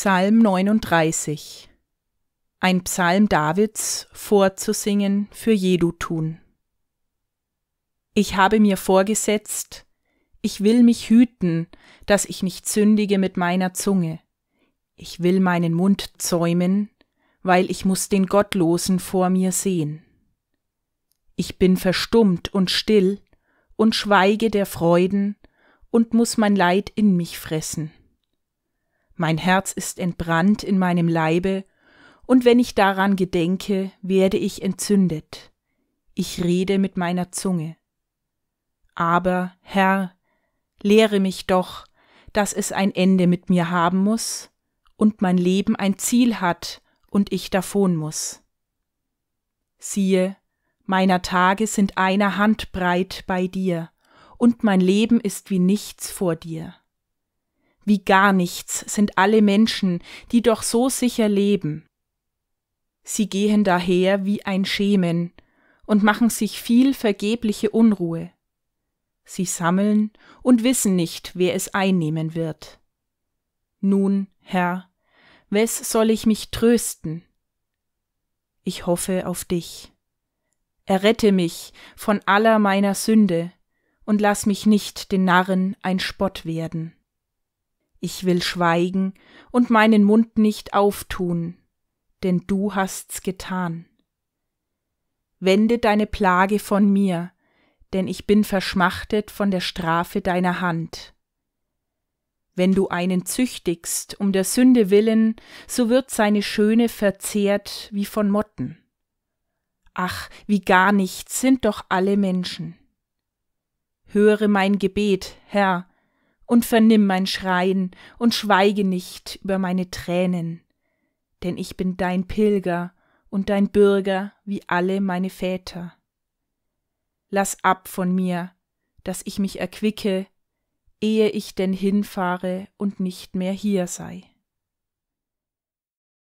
Psalm 39 Ein Psalm Davids vorzusingen für Jedutun. Ich habe mir vorgesetzt, ich will mich hüten, dass ich nicht sündige mit meiner Zunge. Ich will meinen Mund zäumen, weil ich muß den Gottlosen vor mir sehen. Ich bin verstummt und still und schweige der Freuden und muß mein Leid in mich fressen mein Herz ist entbrannt in meinem Leibe, und wenn ich daran gedenke, werde ich entzündet. Ich rede mit meiner Zunge. Aber, Herr, lehre mich doch, dass es ein Ende mit mir haben muss und mein Leben ein Ziel hat und ich davon muss. Siehe, meiner Tage sind einer Hand breit bei dir, und mein Leben ist wie nichts vor dir wie gar nichts sind alle Menschen, die doch so sicher leben. Sie gehen daher wie ein Schemen und machen sich viel vergebliche Unruhe. Sie sammeln und wissen nicht, wer es einnehmen wird. Nun, Herr, wes soll ich mich trösten? Ich hoffe auf dich. Errette mich von aller meiner Sünde und lass mich nicht den Narren ein Spott werden ich will schweigen und meinen Mund nicht auftun, denn du hast's getan. Wende deine Plage von mir, denn ich bin verschmachtet von der Strafe deiner Hand. Wenn du einen züchtigst um der Sünde willen, so wird seine Schöne verzehrt wie von Motten. Ach, wie gar nichts sind doch alle Menschen. Höre mein Gebet, Herr, und vernimm mein Schreien und schweige nicht über meine Tränen, denn ich bin dein Pilger und dein Bürger wie alle meine Väter. Lass ab von mir, dass ich mich erquicke, ehe ich denn hinfahre und nicht mehr hier sei.